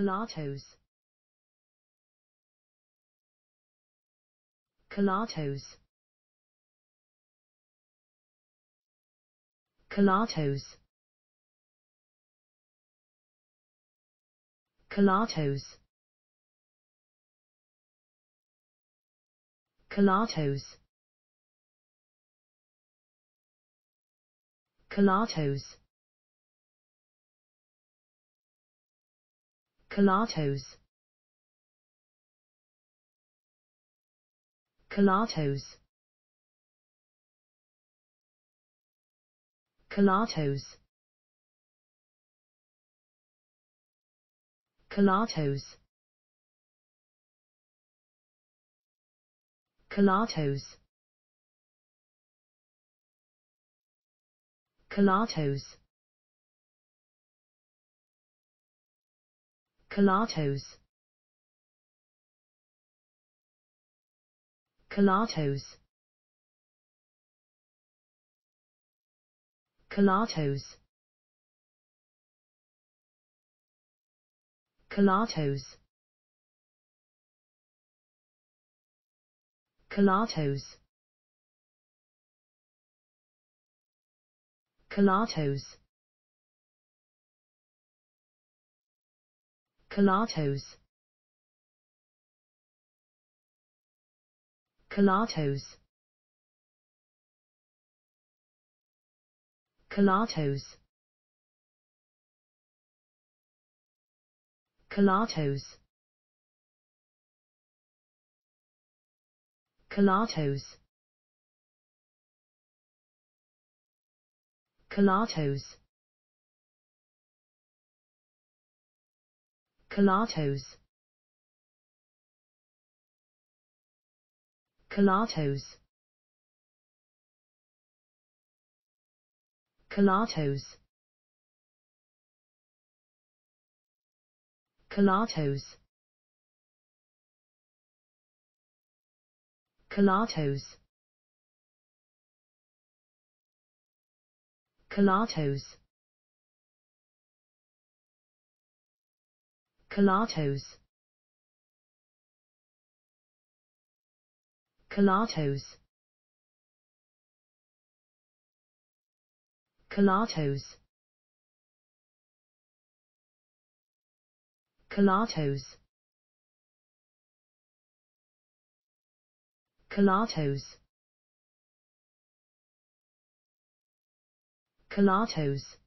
Colatos. Colatos. Colatos. Colatos. Colatos. Colatos. Colatos. Colatos. Colatos. Colatos. Colatos. Colatos. Collatos. Collatos. Collatos. Collatos. Collatos. Collatos. Collatos. Collatos. Collatos. Collatos. Collatos. Collatos. Colatos. Colatos. Colatos. Colatos. Colatos. Colatos. Collatos. Collatos. Collatos. Collatos. Collatos. Collatos.